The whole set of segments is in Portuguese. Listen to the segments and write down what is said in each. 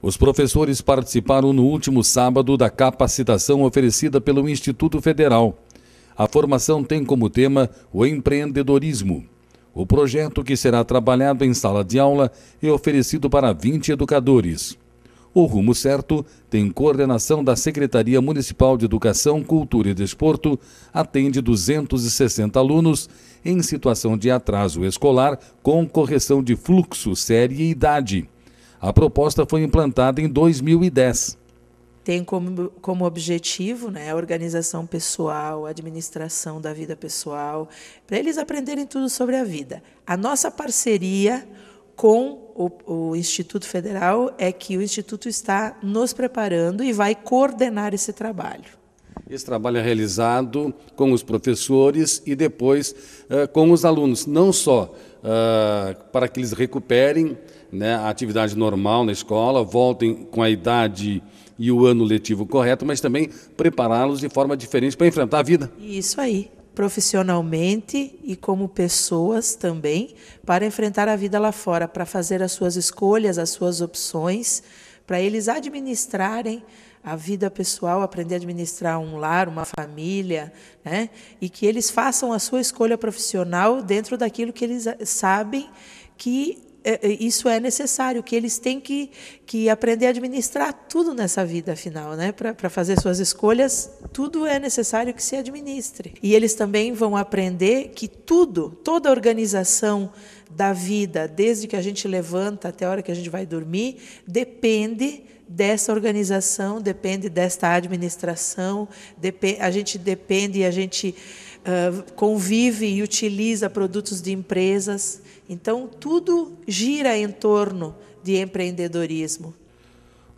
Os professores participaram no último sábado da capacitação oferecida pelo Instituto Federal. A formação tem como tema o empreendedorismo. O projeto que será trabalhado em sala de aula é oferecido para 20 educadores. O Rumo Certo tem coordenação da Secretaria Municipal de Educação, Cultura e Desporto, atende 260 alunos em situação de atraso escolar com correção de fluxo, série e idade. A proposta foi implantada em 2010 tem como, como objetivo né, a organização pessoal, a administração da vida pessoal, para eles aprenderem tudo sobre a vida. A nossa parceria com o, o, Instituto Federal é que o Instituto está nos preparando e vai coordenar esse trabalho. Esse trabalho é realizado com os professores e depois uh, com os alunos, não só uh, para que eles recuperem né, a atividade normal na escola, voltem com a idade e o ano letivo correto, mas também prepará-los de forma diferente para enfrentar a vida. Isso aí, profissionalmente e como pessoas também, para enfrentar a vida lá fora, para fazer as suas escolhas, as suas opções para eles administrarem a vida pessoal, aprender a administrar um lar, uma família, né? e que eles façam a sua escolha profissional dentro daquilo que eles sabem que é, é, isso é necessário, que eles têm que, que aprender a administrar tudo nessa vida, afinal, né? para fazer suas escolhas, tudo é necessário que se administre. E eles também vão aprender que tudo, toda organização da vida, desde que a gente levanta até a hora que a gente vai dormir, depende dessa organização, depende desta administração, depende, a gente depende e a gente ah, convive e utiliza produtos de empresas. Então, tudo gira em torno de empreendedorismo.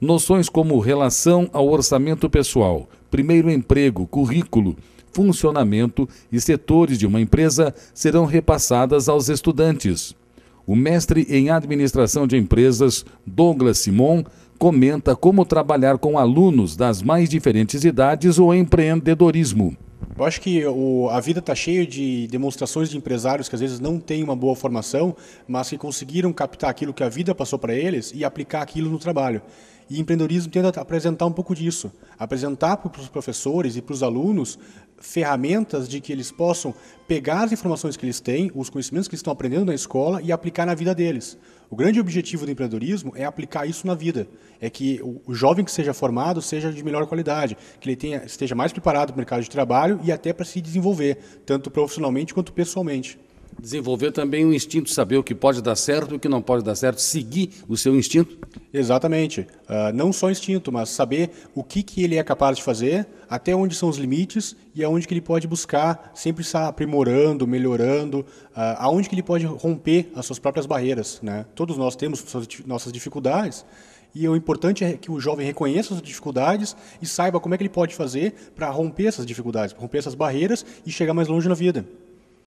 Noções como relação ao orçamento pessoal, primeiro emprego, currículo, funcionamento e setores de uma empresa serão repassadas aos estudantes. O mestre em administração de empresas, Douglas Simon, comenta como trabalhar com alunos das mais diferentes idades o empreendedorismo. Eu acho que o, a vida está cheia de demonstrações de empresários que às vezes não têm uma boa formação, mas que conseguiram captar aquilo que a vida passou para eles e aplicar aquilo no trabalho. E empreendedorismo tenta apresentar um pouco disso, apresentar para os professores e para os alunos ferramentas de que eles possam pegar as informações que eles têm, os conhecimentos que eles estão aprendendo na escola e aplicar na vida deles. O grande objetivo do empreendedorismo é aplicar isso na vida, é que o jovem que seja formado seja de melhor qualidade, que ele tenha, esteja mais preparado para o mercado de trabalho e até para se desenvolver, tanto profissionalmente quanto pessoalmente. Desenvolver também o instinto, saber o que pode dar certo e o que não pode dar certo, seguir o seu instinto? Exatamente. Uh, não só instinto, mas saber o que, que ele é capaz de fazer, até onde são os limites e aonde que ele pode buscar, sempre estar aprimorando, melhorando, uh, aonde que ele pode romper as suas próprias barreiras. Né? Todos nós temos nossas dificuldades e o importante é que o jovem reconheça as dificuldades e saiba como é que ele pode fazer para romper essas dificuldades, romper essas barreiras e chegar mais longe na vida.